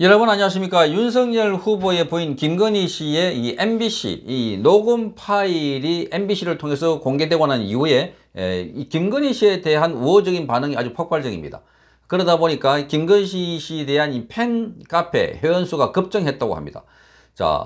여러분 안녕하십니까 윤석열 후보의 부인 김건희 씨의 이 MBC 이 녹음 파일이 MBC를 통해서 공개되고 난 이후에 에, 이 김건희 씨에 대한 우호적인 반응이 아주 폭발적입니다 그러다 보니까 김건희 씨에 대한 이 팬 카페 회원수가 급증했다고 합니다 자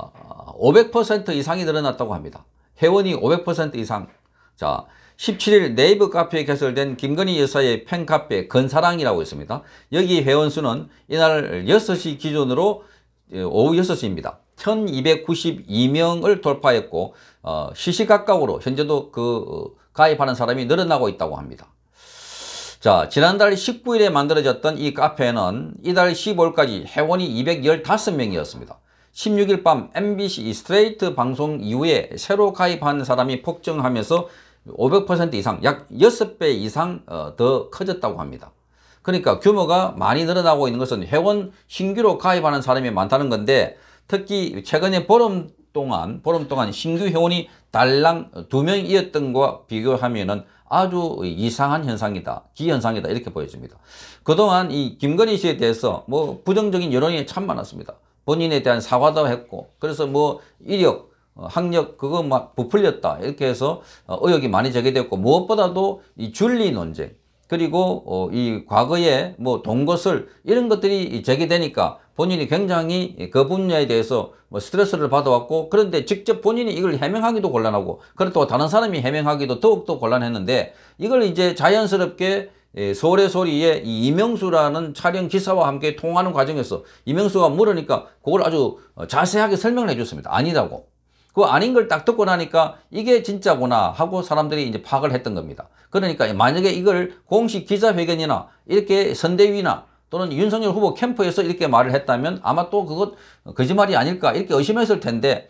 500% 이상이 늘어났다고 합니다 회원이 500% 이상 자 17일 네이버 카페에 개설된 김건희 여사의 팬카페 건사랑이라고 있습니다. 여기 회원수는 이날 6시 기준으로 예, 오후 6시입니다. 1292명을 돌파했고 어, 시시각각으로 현재도 그 어, 가입하는 사람이 늘어나고 있다고 합니다. 자 지난달 19일에 만들어졌던 이 카페는 이달 15일까지 회원이 215명이었습니다. 16일 밤 MBC 스트레이트 방송 이후에 새로 가입한 사람이 폭증하면서 500% 이상 약 6배 이상 어, 더 커졌다고 합니다. 그러니까 규모가 많이 늘어나고 있는 것은 회원 신규로 가입하는 사람이 많다는 건데 특히 최근에 보름 동안 보름 동안 신규 회원이 달랑 두 명이었던 것과 비교하면 아주 이상한 현상이다. 기현상이다. 이렇게 보여집니다. 그동안 이 김건희 씨에 대해서 뭐 부정적인 여론이 참 많았습니다. 본인에 대한 사과도 했고 그래서 뭐 이력 어, 학력 그거 막 부풀렸다 이렇게 해서 어, 의혹이 많이 제기됐고 무엇보다도 이 줄리 논쟁 그리고 어, 이 과거에 뭐 동거설 이런 것들이 제기되니까 본인이 굉장히 그 분야에 대해서 뭐 스트레스를 받아왔고 그런데 직접 본인이 이걸 해명하기도 곤란하고 그렇다고 다른 사람이 해명하기도 더욱더 곤란했는데 이걸 이제 자연스럽게 예, 소래 소리에 이명수라는 촬영 기사와 함께 통하는 과정에서 이명수가 물으니까 그걸 아주 자세하게 설명을 해줬습니다. 아니다고. 그 아닌 걸 딱 듣고 나니까 이게 진짜구나 하고 사람들이 이제 파악을 했던 겁니다. 그러니까 만약에 이걸 공식 기자회견이나 이렇게 선대위나 또는 윤석열 후보 캠프에서 이렇게 말을 했다면 아마 또 그것 거짓말이 아닐까 이렇게 의심했을 텐데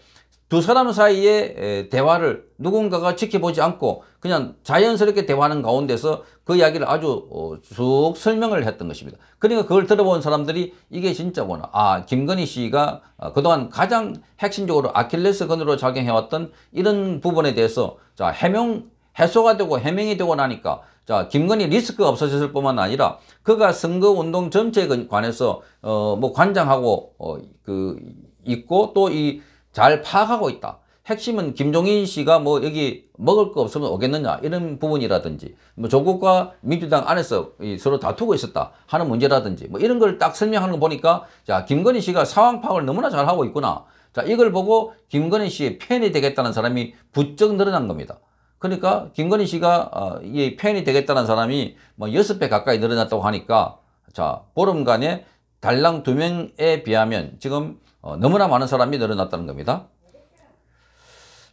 두 사람 사이의 대화를 누군가가 지켜보지 않고 그냥 자연스럽게 대화하는 가운데서 그 이야기를 아주 어, 쑥 설명을 했던 것입니다. 그러니까 그걸 들어본 사람들이 이게 진짜구나. 아, 김건희 씨가 어, 그동안 가장 핵심적으로 아킬레스건으로 작용해왔던 이런 부분에 대해서 자 해명 해소가 되고 해명이 되고 나니까 자 김건희 리스크가 없어졌을 뿐만 아니라 그가 선거운동 전체에 관해서 어뭐 관장하고 어그 있고 또 이 잘 파악하고 있다. 핵심은 김종인 씨가 뭐 여기 먹을 거 없으면 오겠느냐 이런 부분이라든지 뭐 조국과 민주당 안에서 서로 다투고 있었다 하는 문제라든지 뭐 이런 걸 딱 설명하는 거 보니까 자 김건희 씨가 상황 파악을 너무나 잘하고 있구나 자 이걸 보고 김건희 씨의 팬이 되겠다는 사람이 부쩍 늘어난 겁니다. 그러니까 김건희 씨가 어, 이 팬이 되겠다는 사람이 뭐 여섯 배 가까이 늘어났다고 하니까 자 보름간에 달랑 두 명에 비하면 지금 어, 너무나 많은 사람이 늘어났다는 겁니다.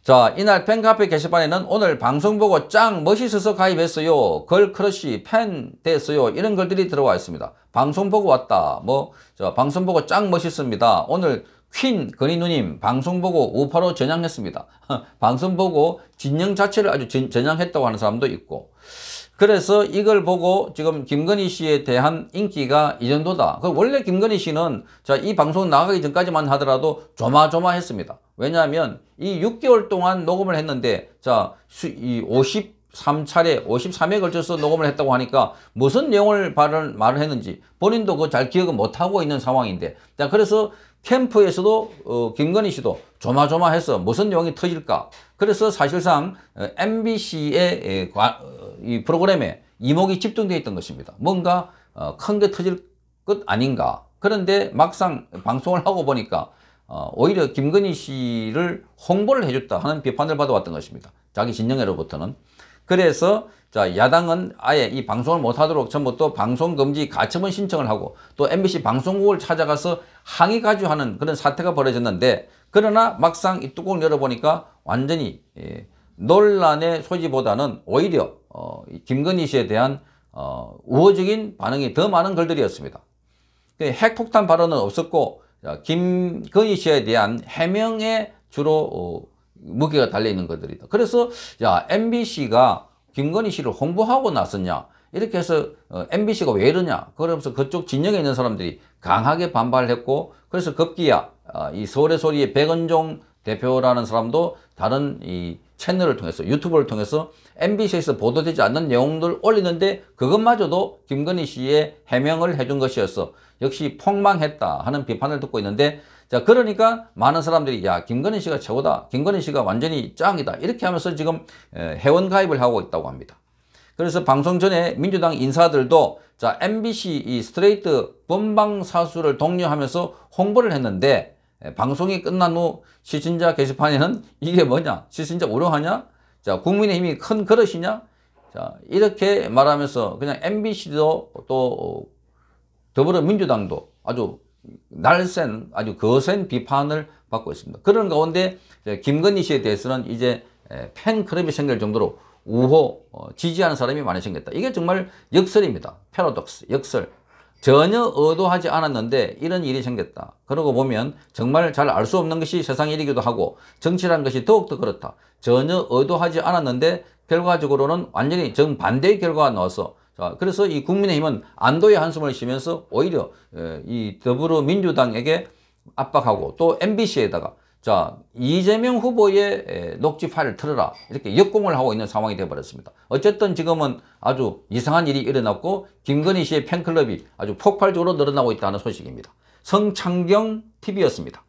자 이날 팬카페 게시판에는 오늘 방송 보고 짱 멋있어서 가입했어요. 걸크러쉬 팬 됐어요. 이런 글들이 들어와 있습니다. 방송 보고 왔다. 뭐 저 방송 보고 짱 멋있습니다. 오늘 퀸 건희누님 방송 보고 우파로 전향했습니다. 방송 보고 진영 자체를 아주 전, 전향했다고 하는 사람도 있고 그래서 이걸 보고 지금 김건희 씨에 대한 인기가 이 정도다. 그 원래 김건희 씨는 자, 이 방송 나가기 전까지만 하더라도 조마조마했습니다. 왜냐하면 이 6개월 동안 녹음을 했는데 자, 이50 53차례 53회 걸쳐서 녹음을 했다고 하니까 무슨 내용을 발언, 말을 했는지 본인도 그 잘 기억을 못하고 있는 상황인데 자 그래서 캠프에서도 어, 김건희 씨도 조마조마해서 무슨 내용이 터질까 그래서 사실상 MBC의 어, 과, 어, 이 프로그램에 이목이 집중되어 있던 것입니다 뭔가 어, 큰 게 터질 것 아닌가 그런데 막상 방송을 하고 보니까 어, 오히려 김건희 씨를 홍보를 해줬다 하는 비판을 받아왔던 것입니다 자기 진영애로부터는 그래서 자 야당은 아예 이 방송을 못하도록 전부 또 방송금지 가처분 신청을 하고 또 MBC 방송국을 찾아가서 항의 가주하는 그런 사태가 벌어졌는데 그러나 막상 이 뚜껑을 열어보니까 완전히 예, 논란의 소지보다는 오히려 어, 김건희 씨에 대한 어, 우호적인 반응이 더 많은 글들이었습니다. 그 핵폭탄 발언은 없었고 자, 김건희 씨에 대한 해명에 주로 어, 무게가 달려있는 것들이다. 그래서 야 MBC가 김건희 씨를 홍보하고 났었냐 이렇게 해서 MBC가 어, 왜 이러냐 그러면서 그쪽 진영에 있는 사람들이 강하게 반발을 했고 그래서 급기야 어, 이 서울의 소리의 백은종 대표라는 사람도 다른 이 채널을 통해서 유튜브를 통해서 MBC에서 보도되지 않는 내용들 올리는데 그것마저도 김건희 씨의 해명을 해준 것이었어 역시 폭망했다 하는 비판을 듣고 있는데 자, 그러니까 많은 사람들이 야, 김건희 씨가 최고다. 김건희 씨가 완전히 짱이다. 이렇게 하면서 지금 회원 가입을 하고 있다고 합니다. 그래서 방송 전에 민주당 인사들도 자, MBC 이 스트레이트 본방사수를 독려하면서 홍보를 했는데 방송이 끝난 후 시신자 게시판에는 이게 뭐냐? 시신자 우려하냐 자, 국민의힘이 큰 그릇이냐? 자, 이렇게 말하면서 그냥 MBC도 또 어, 더불어민주당도 아주 날쌘 아주 거센 비판을 받고 있습니다. 그런 가운데 김건희 씨에 대해서는 이제 팬클럽이 생길 정도로 우호 어, 지지하는 사람이 많이 생겼다. 이게 정말 역설입니다. 패러독스 역설. 전혀 의도하지 않았는데 이런 일이 생겼다. 그러고 보면 정말 잘 알 수 없는 것이 세상 일이기도 하고 정치라는 것이 더욱더 그렇다. 전혀 의도하지 않았는데 결과적으로는 완전히 정반대의 결과가 나와서 자, 그래서 이 국민의힘은 안도의 한숨을 쉬면서 오히려 이 더불어민주당에게 압박하고 또 MBC에다가 자 이재명 후보의 녹취 파일을 틀어라 이렇게 역공을 하고 있는 상황이 되어버렸습니다. 어쨌든 지금은 아주 이상한 일이 일어났고 김건희 씨의 팬클럽이 아주 폭발적으로 늘어나고 있다는 소식입니다. 성창경 TV였습니다.